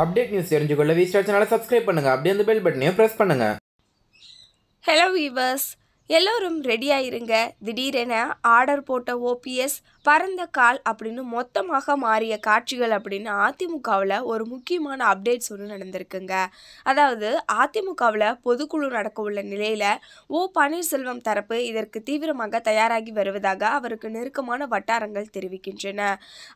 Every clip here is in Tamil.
அப்டேட் நியூஸ் தெரிஞ்சுக்கொள்ள வி ஸ்டார் சேனலை சப்ஸ்கிரைப் பண்ணுங்கள் அப்படியே அந்த பெல் பட்டனையும் ப்ரெஸ் பண்ணுங்கள் ஹலோ வீவர்ஸ் எல்லோரும் ரெடியாக இருங்க திடீரென ஆர்டர் போட்ட ஓபிஎஸ் பறந்த கால் அப்படின்னு மொத்தமாக மாறிய காட்சிகள் அப்படின்னு அதிமுகவில் ஒரு முக்கியமான அப்டேட்ஸ் ஒன்று நடந்திருக்குங்க அதாவது அதிமுகவில் பொதுக்குழு நடக்க உள்ள நிலையில் ஓ பன்னீர்செல்வம் தரப்பு இதற்கு தீவிரமாக தயாராகி வருவதாக அவருக்கு நெருக்கமான வட்டாரங்கள் தெரிவிக்கின்றன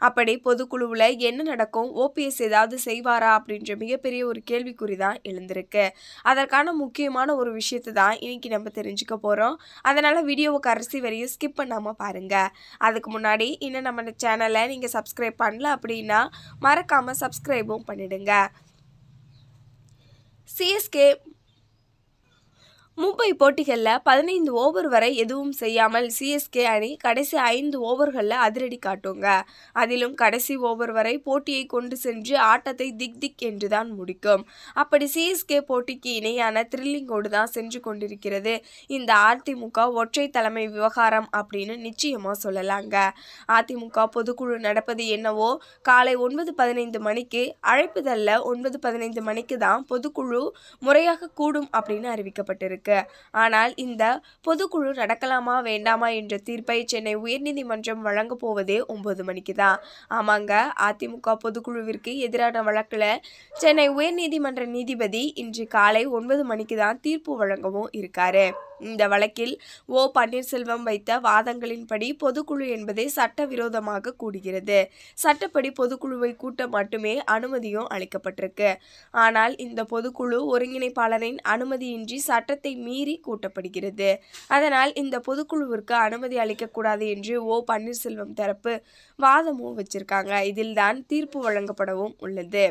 அப்படி பொதுக்குழுவில் என்ன நடக்கும் ஓபிஎஸ் ஏதாவது செய்வாரா அப்படின்ற மிகப்பெரிய ஒரு கேள்விக்குறி தான் எழுந்திருக்கு அதற்கான முக்கியமான ஒரு விஷயத்தை தான் இன்னைக்கு நம்ம தெரிஞ்சுக்க போகிறோம் அதனால் வீடியோவை கரைசி வரையும் ஸ்கிப் பண்ணாமல் பாருங்கள் அதுக்கு முன்னாடி முன்னாடி இன்னும் நம்ம சேனலை நீங்கள் சப்ஸ்கிரைப் பண்ணல அப்படின்னா மறக்காமல் சப்ஸ்கிரைபும் பண்ணிடுங்க சிஎஸ்கே மும்பை போட்டிகளில் பதினைந்து ஓவர் வரை எதுவும் செய்யாமல் சிஎஸ்கே அணி கடைசி ஐந்து ஓவர்களில் அதிரடி காட்டுங்க அதிலும் கடைசி ஓவர் வரை போட்டியை கொண்டு சென்று ஆட்டத்தை திக் திக் என்றுதான் முடிக்கும் அப்படி சிஎஸ்கே போட்டிக்கு இணையான த்ரில்லிங்கோடு தான் சென்று கொண்டிருக்கிறது இந்த அதிமுக ஒற்றை தலைமை விவகாரம் அப்படின்னு நிச்சயமாக சொல்லலாங்க அதிமுக பொதுக்குழு நடப்பது என்னவோ காலை ஒன்பது பதினைந்து மணிக்கு அழைப்புதல்ல ஒன்பது பதினைந்து மணிக்கு தான் பொதுக்குழு முறையாக கூடும் அப்படின்னு அறிவிக்கப்பட்டிருக்கு இருக்கு ஆனால் இந்த பொதுக்குழு நடக்கலாமா வேண்டாமா என்ற தீர்ப்பை சென்னை உயர்நீதிமன்றம் வழங்க போவதே ஒன்பது மணிக்கு தான் ஆமாங்க அதிமுக பொதுக்குழுவிற்கு எதிரான வழக்கில் சென்னை உயர்நீதிமன்ற நீதிபதி இன்று காலை ஒன்பது மணிக்கு தான் தீர்ப்பு வழங்கவும் இருக்காரு இந்த வழக்கில் ஓ பன்னீர்செல்வம் வைத்த வாதங்களின்படி பொதுக்குழு என்பதே சட்டவிரோதமாக கூடுகிறது சட்டப்படி பொதுக்குழுவை கூட்ட மட்டுமே அனுமதியும் அளிக்கப்பட்டிருக்கு ஆனால் இந்த பொதுக்குழு ஒருங்கிணைப்பாளரின் அனுமதியின்றி சட்டத்தை மீறி கூட்டப்படுகிறது அதனால் இந்த பொதுக்குழுவிற்கு அனுமதி அளிக்கக்கூடாது என்று ஓ பன்னீர்செல்வம் தரப்பு வாதமும் வச்சிருக்காங்க இதில்தான் தீர்ப்பு வழங்கப்படவும் உள்ளது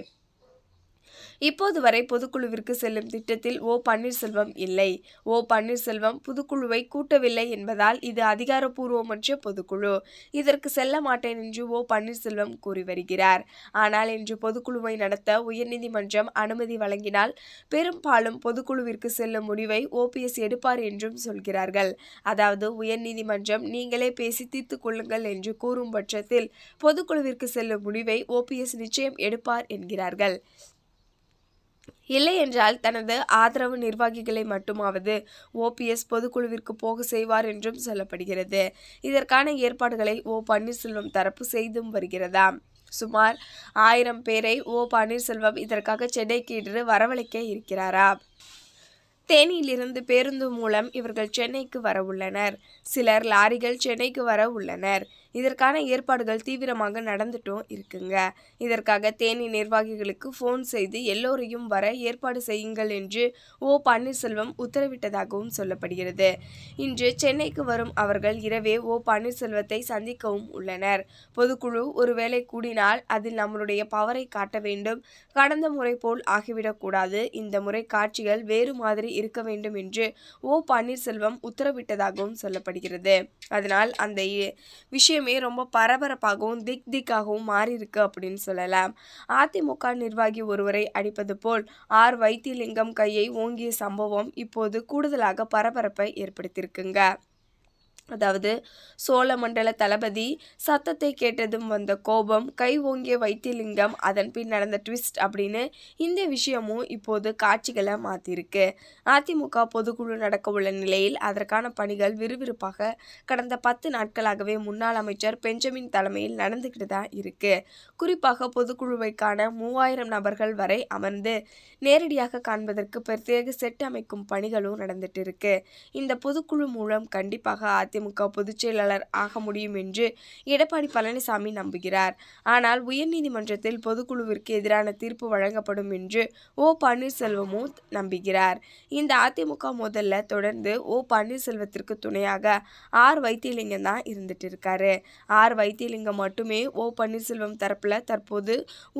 இப்போது வரை பொதுக்குழுவிற்கு செல்லும் திட்டத்தில் ஓ பன்னீர்செல்வம் இல்லை ஓ பன்னீர்செல்வம் புதுக்குழுவை கூட்டவில்லை என்பதால் இது அதிகாரப்பூர்வமற்ற பொதுக்குழு இதற்கு செல்ல மாட்டேன் என்று ஓ பன்னீர்செல்வம் கூறி வருகிறார் ஆனால் இன்று பொதுக்குழுவை நடத்த உயர்நீதிமன்றம் அனுமதி வழங்கினால் பெரும்பாலும் பொதுக்குழுவிற்கு செல்லும் முடிவை ஓபிஎஸ் எடுப்பார் என்றும் சொல்கிறார்கள் அதாவது உயர்நீதிமன்றம் நீங்களே பேசி தீர்த்துக் கொள்ளுங்கள் என்று கூறும் பட்சத்தில் பொதுக்குழுவிற்கு செல்லும் முடிவை ஓபிஎஸ் நிச்சயம் எடுப்பார் என்கிறார்கள் இல்லையென்றால் தனது ஆதரவு நிர்வாகிகளை மட்டுமாவது ஓபிஎஸ் பொதுக்குழுவிற்கு போக செய்வார் என்றும் சொல்லப்படுகிறது இதற்கான ஏற்பாடுகளை ஓ பன்னீர்செல்வம் தரப்பு செய்தும் வருகிறதா சுமார் ஆயிரம் பேரை ஓ பன்னீர்செல்வம் இதற்காக சென்னைக்கு இன்று வரவழைக்க இருக்கிறாரா தேனியிலிருந்து பேருந்து மூலம் இவர்கள் சென்னைக்கு வர உள்ளனர் சிலர் லாரிகள் சென்னைக்கு வர உள்ளனர் இதற்கான ஏற்பாடுகள் தீவிரமாக நடந்துட்டும் இருக்குங்க இதற்காக தேனி நிர்வாகிகளுக்கு ஃபோன் செய்து எல்லோரையும் வர ஏற்பாடு செய்யுங்கள் என்று ஓ பன்னீர்செல்வம் உத்தரவிட்டதாகவும் சொல்லப்படுகிறது இன்று சென்னைக்கு வரும் அவர்கள் இரவே ஓ பன்னீர்செல்வத்தை சந்திக்கவும் உள்ளனர் பொதுக்குழு ஒருவேளை கூடினால் அதில் நம்மளுடைய பவரை காட்ட வேண்டும் கடந்த முறை போல் ஆகிவிடக்கூடாது இந்த முறை காட்சிகள் வேறு மாதிரி இருக்க வேண்டும் என்று ஓ பன்னீர்செல்வம் உத்தரவிட்டதாகவும் சொல்லப்படுகிறது அதனால் அந்த விஷயமே ரொம்ப பரபரப்பாகவும் திக் திக்காகவும் மாறியிருக்கு அப்படின்னு சொல்லலாம் அதிமுக நிர்வாகி ஒருவரை அடிப்பது போல் ஆர் வைத்தியலிங்கம் கையை ஓங்கிய சம்பவம் இப்போது கூடுதலாக பரபரப்பை ஏற்படுத்தியிருக்குங்க அதாவது சோழ மண்டல தளபதி சத்தத்தை கேட்டதும் வந்த கோபம் கை ஓங்கிய வைத்தியலிங்கம் அதன் பின் நடந்த ட்விஸ்ட் அப்படின்னு இந்த விஷயமும் இப்போது காட்சிகளை மாற்றிருக்கு அதிமுக பொதுக்குழு நடக்க உள்ள நிலையில் அதற்கான பணிகள் விறுவிறுப்பாக கடந்த பத்து நாட்களாகவே முன்னாள் அமைச்சர் பெஞ்சமின் தலைமையில் நடந்துக்கிட்டு தான் இருக்கு குறிப்பாக பொதுக்குழுவைக்கான மூவாயிரம் நபர்கள் வரை அமர்ந்து நேரடியாக காண்பதற்கு பிரத்யேக செட் அமைக்கும் பணிகளும் நடந்துட்டு இருக்கு இந்த பொதுக்குழு மூலம் கண்டிப்பாக அதிமுக பொதுச்செயலாளர் ஆக முடியும் என்று எடப்பாடி பழனிசாமி நம்புகிறார் ஆனால் உயர்நீதிமன்றத்தில் பொதுக்குழுவிற்கு எதிரான தீர்ப்பு வழங்கப்படும் என்று ஓ பன்னீர்செல்வமும் நம்புகிறார் இந்த அதிமுக முதல்ல தொடர்ந்து ஓ பன்னீர்செல்வத்திற்கு துணையாக ஆர் வைத்தியலிங்கம் தான் இருந்துட்டு இருக்காரு ஆர் வைத்தியலிங்கம் மட்டுமே ஓ பன்னீர்செல்வம் தரப்புல தற்போது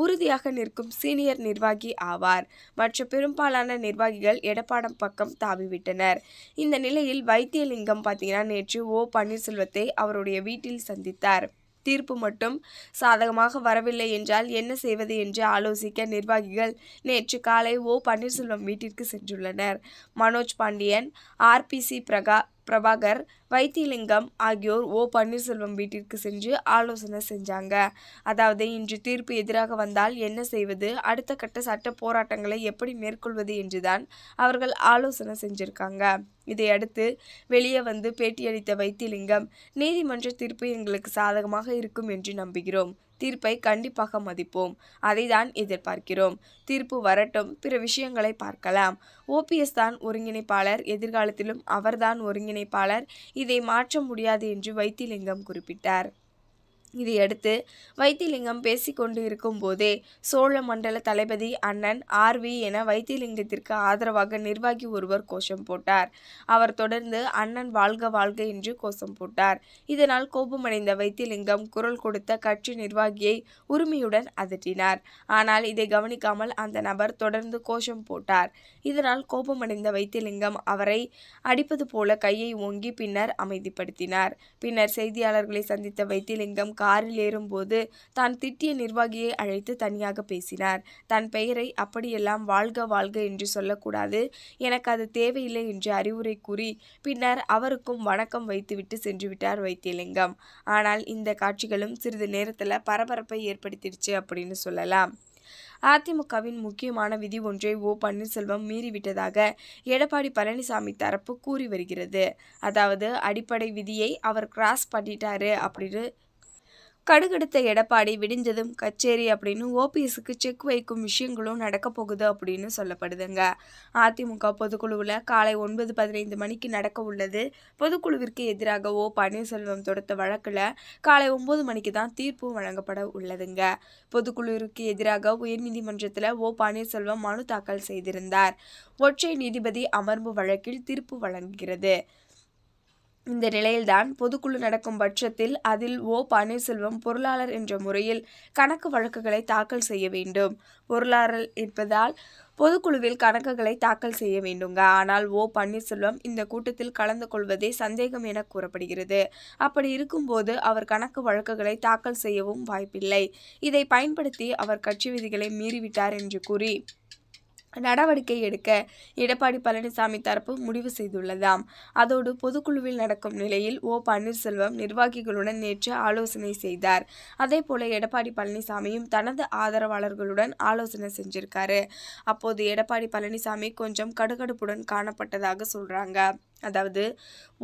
உறுதியாக நிற்கும் சீனியர் நிர்வாகி ஆவார் மற்ற பெரும்பாலான நிர்வாகிகள் எடப்பாடம் பக்கம் தாவிவிட்டனர் இந்த நிலையில் வைத்தியலிங்கம் பார்த்தீங்கன்னா நேற்று ஓ பன்னீர்செல்வத்தை அவருடைய வீட்டில் சந்தித்தார் தீர்ப்பு மட்டும் சாதகமாக வரவில்லை என்றால் என்ன செய்வது என்று ஆலோசிக்க நிர்வாகிகள் நேற்று காலை ஓ பன்னீர்செல்வம் வீட்டிற்கு சென்றுள்ளனர் மனோஜ் பாண்டியன் ஆர்பிசி பிரகா பிரபாகர் வைத்தியலிங்கம் ஆகியோர் ஓ பன்னீர்செல்வம் வீட்டிற்கு சென்று ஆலோசனை செஞ்சாங்க அதாவது இன்று தீர்ப்பு எதிராக வந்தால் என்ன செய்வது அடுத்த கட்ட சட்ட போராட்டங்களை எப்படி மேற்கொள்வது என்றுதான் அவர்கள் ஆலோசனை செஞ்சிருக்காங்க இதையடுத்து வெளியே வந்து பேட்டியளித்த வைத்தியலிங்கம் நீதிமன்ற தீர்ப்பு எங்களுக்கு சாதகமாக இருக்கும் என்று நம்புகிறோம் தீர்ப்பை கண்டிப்பாக மதிப்போம் அதைதான் எதிர்பார்க்கிறோம் தீர்ப்பு வரட்டும் பிற விஷயங்களை பார்க்கலாம் ஓபிஎஸ் தான் ஒருங்கிணைப்பாளர் எதிர்காலத்திலும் அவர்தான் ஒருங்கிணைப்பாளர் இதை மாற்ற முடியாது என்று வைத்திலிங்கம் குறிப்பிட்டார் இதையடுத்து வைத்திலிங்கம் பேசிக்கொண்டு இருக்கும்போதே சோழ மண்டல தளபதி அண்ணன் ஆர்வி என வைத்திலிங்கத்திற்கு ஆதரவாக நிர்வாகி ஒருவர் கோஷம் போட்டார் அவர் தொடர்ந்து அண்ணன் வாழ்க வாழ்க என்று கோஷம் போட்டார் இதனால் கோபமடைந்த வைத்திலிங்கம் குரல் கொடுத்த கட்சி நிர்வாகியை உரிமையுடன் அதட்டினார் ஆனால் இதை கவனிக்காமல் அந்த நபர் தொடர்ந்து கோஷம் போட்டார் இதனால் கோபமடைந்த வைத்திலிங்கம் அவரை அடிப்பது போல கையை ஓங்கி பின்னர் அமைதிப்படுத்தினார் பின்னர் செய்தியாளர்களை சந்தித்த வைத்திலிங்கம் காரில் ஏறும்போது தான் திட்டிய நிர்வாகியை அழைத்து தனியாக பேசினார் தன் பெயரை அப்படியெல்லாம் வாழ்க வாழ்க என்று சொல்லக்கூடாது எனக்கு அது தேவையில்லை என்று அறிவுரை கூறி பின்னர் அவருக்கும் வணக்கம் வைத்துவிட்டு சென்று விட்டார் வைத்தியலிங்கம் ஆனால் இந்த காட்சிகளும் சிறிது நேரத்தில் பரபரப்பை ஏற்படுத்திடுச்சு அப்படின்னு சொல்லலாம் அதிமுகவின் முக்கியமான விதி ஒன்றை ஓ பன்னீர்செல்வம் மீறிவிட்டதாக எடப்பாடி பழனிசாமி தரப்பு கூறி வருகிறது அதாவது அடிப்படை விதியை அவர் கிராஸ் பண்ணிட்டாரு அப்படின்னு கடுகடுத்த எடப்பாடி விடிஞ்சதும் கச்சேரி அப்படின்னு ஓபிஎஸ்க்கு செக் வைக்கும் விஷயங்களும் நடக்க போகுது அப்படின்னு சொல்லப்படுதுங்க அதிமுக பொதுக்குழுவில் காலை ஒன்பது பதினைந்து மணிக்கு நடக்க உள்ளது பொதுக்குழுவிற்கு எதிராக ஓ பன்னீர்செல்வம் தொடுத்த வழக்கில் காலை ஒன்பது மணிக்கு தான் தீர்ப்பு வழங்கப்பட உள்ளதுங்க பொதுக்குழுவிற்கு எதிராக உயர்நீதிமன்றத்தில் ஓ பன்னீர்செல்வம் மனு தாக்கல் செய்திருந்தார் ஒற்றை நீதிபதி அமர்வு வழக்கில் தீர்ப்பு வழங்குகிறது இந்த நிலையில்தான் பொதுக்குழு நடக்கும் பட்சத்தில் அதில் ஓ பன்னீர்செல்வம் பொருளாளர் என்ற முறையில் கணக்கு வழக்குகளை தாக்கல் செய்ய வேண்டும் பொருளாளர் என்பதால் பொதுக்குழுவில் கணக்குகளை தாக்கல் செய்ய வேண்டுங்க ஆனால் ஓ பன்னீர்செல்வம் இந்த கூட்டத்தில் கலந்து கொள்வதே சந்தேகம் என கூறப்படுகிறது அப்படி இருக்கும்போது அவர் கணக்கு வழக்குகளை தாக்கல் செய்யவும் வாய்ப்பில்லை இதை பயன்படுத்தி அவர் கட்சி விதிகளை மீறிவிட்டார் என்று கூறி நடவடிக்கை எடுக்க எடப்பாடி பழனிசாமி தரப்பு முடிவு செய்துள்ளதாம் அதோடு பொதுக்குழுவில் நடக்கும் நிலையில் ஓ பன்னீர்செல்வம் நிர்வாகிகளுடன் நேற்று ஆலோசனை செய்தார் அதேபோல எடப்பாடி பழனிசாமியும் தனது ஆதரவாளர்களுடன் ஆலோசனை செஞ்சிருக்காரு அப்போது எடப்பாடி பழனிசாமி கொஞ்சம் கடுகடுப்புடன் காணப்பட்டதாக சொல்றாங்க அதாவது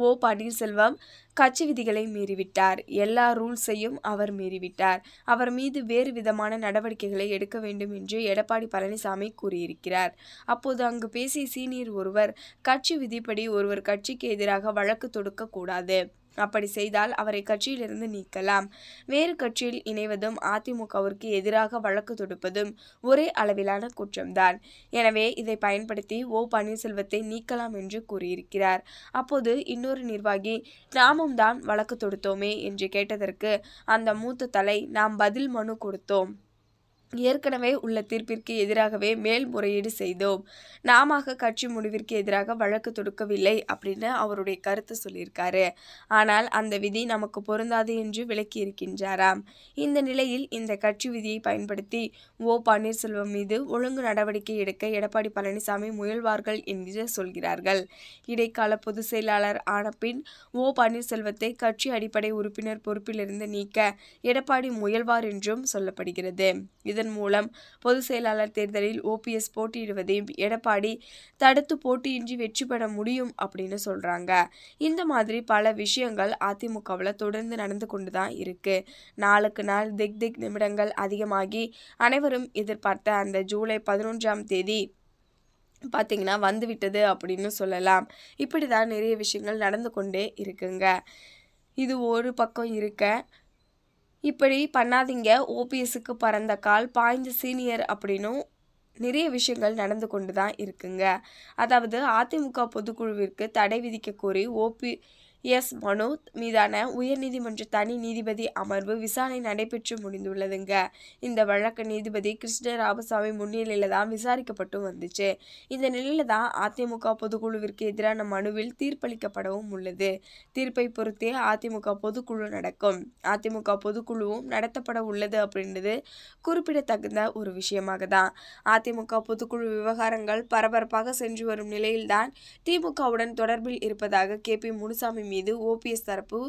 ஓ பன்னீர்செல்வம் கட்சி விதிகளை மீறிவிட்டார் எல்லா ரூல்ஸையும் அவர் மீறிவிட்டார் அவர் மீது வேறு விதமான நடவடிக்கைகளை எடுக்க வேண்டும் என்று எடப்பாடி பழனிசாமி கூறியிருக்கிறார் அப்போது அங்கு பேசிய சீனியர் ஒருவர் கட்சி விதிப்படி ஒருவர் கட்சிக்கு எதிராக வழக்கு தொடுக்கக்கூடாது அப்படி செய்தால் அவரை கட்சியிலிருந்து நீக்கலாம் வேறு கட்சியில் இணைவதும் அதிமுகவிற்கு எதிராக வழக்கு தொடுப்பதும் ஒரே அளவிலான குற்றம்தான் எனவே இதை பயன்படுத்தி ஓ பன்னீர்செல்வத்தை நீக்கலாம் என்று கூறியிருக்கிறார் அப்போது இன்னொரு நிர்வாகி நாமும் தான் வழக்கு தொடுத்தோமே என்று கேட்டதற்கு அந்த மூத்த தலை நாம் பதில் மனு கொடுத்தோம் ஏற்கனவே உள்ள தீர்ப்பிற்கு எதிராகவே மேல்முறையீடு செய்தோம் நாம கட்சி முடிவிற்கு எதிராக வழக்கு தொடுக்கவில்லை அப்படின்னு அவருடைய கருத்து சொல்லியிருக்காரு ஆனால் அந்த விதி நமக்கு பொருந்தாது என்று விளக்கியிருக்கின்றாராம் இந்த நிலையில் இந்த கட்சி விதியை பயன்படுத்தி ஓ பன்னீர்செல்வம் மீது ஒழுங்கு நடவடிக்கை எடுக்க எடப்பாடி பழனிசாமி முயல்வார்கள் என்று சொல்கிறார்கள் இடைக்கால பொதுச் செயலாளர் ஆனபின் ஓ பன்னீர்செல்வத்தை கட்சி அடிப்படை உறுப்பினர் பொறுப்பிலிருந்து நீக்க எடப்பாடி முயல்வார் என்றும் சொல்லப்படுகிறது இது இதன் மூலம் பொதுச் செயலாளர் தேர்தலில் ஓபிஎஸ் போட்டியிடுவதையும் எடப்பாடி தடுத்து போட்டியின்றி வெற்றி பெற முடியும் அப்படின்னு சொல்கிறாங்க இந்த மாதிரி பல விஷயங்கள் அதிமுகவில் தொடர்ந்து நடந்து கொண்டு தான் இருக்குது நாளுக்கு நாள் திக் திக் நிமிடங்கள் அதிகமாகி அனைவரும் எதிர்பார்த்த அந்த ஜூலை பதினொன்றாம் தேதி பார்த்தீங்கன்னா வந்துவிட்டது அப்படின்னு சொல்லலாம் இப்படி தான் நிறைய விஷயங்கள் நடந்து கொண்டே இருக்குங்க இது ஒரு பக்கம் இருக்க இப்படி பண்ணாதீங்க ஓபிஎஸ்க்கு பறந்த கால் பாய்ந்த சீனியர் அப்படின்னும் நிறைய விஷயங்கள் நடந்து கொண்டு தான் இருக்குங்க அதாவது அதிமுக பொதுக்குழுவிற்கு தடை விதிக்க கோரி ஓபி எஸ் மனோத் மீதான உயர்நீதிமன்ற தனி நீதிபதி அமர்வு விசாரணை நடைபெற்று முடிந்துள்ளதுங்க இந்த வழக்கு நீதிபதி கிருஷ்ண ராமசாமி முன்னிலையில் தான் விசாரிக்கப்பட்டு வந்துச்சு இந்த நிலையில தான் அதிமுக பொதுக்குழுவிற்கு எதிரான மனுவில் தீர்ப்பளிக்கப்படவும் உள்ளது தீர்ப்பை பொறுத்தே அதிமுக பொதுக்குழு நடக்கும் அதிமுக பொதுக்குழுவும் நடத்தப்பட உள்ளது அப்படின்றது குறிப்பிடத்தகுந்த ஒரு விஷயமாக தான் அதிமுக பொதுக்குழு விவகாரங்கள் பரபரப்பாக சென்று வரும் நிலையில்தான் திமுகவுடன் தொடர்பில் இருப்பதாக கே பி முனுசாமி மீது ஓபிஎஸ் தரப்பு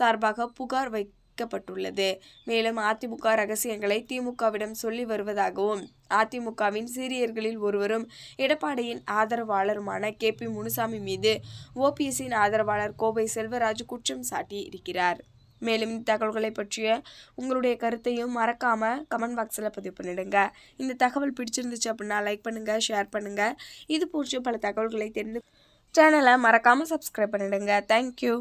சார்பாக புகார் வை வைக்கப்பட்டுள்ளது மேலும் அதிமுக ரகசியங்களை திமுகவிடம் சொல்லி வருவதாகவும் அதிமுகவின் சீரியர்களில் ஒருவரும் எடப்பாடியின் ஆதரவாளருமான கே பி முனுசாமி மீது ஓபிஎஸ்ஸின் ஆதரவாளர் கோவை செல்வராஜ் குற்றம் சாட்டி இருக்கிறார் மேலும் இந்த தகவல்களை பற்றிய உங்களுடைய கருத்தையும் மறக்காம கமெண்ட் பாக்ஸில் பதிவு பண்ணிடுங்க இந்த தகவல் பிடிச்சிருந்துச்சு அப்படின்னா லைக் பண்ணுங்க ஷேர் பண்ணுங்கள் இது போன்ற பல தகவல்களை தெரிந்து சேனலை மறக்காமல் சப்ஸ்கிரைப் பண்ணிடுங்க தேங்க்யூ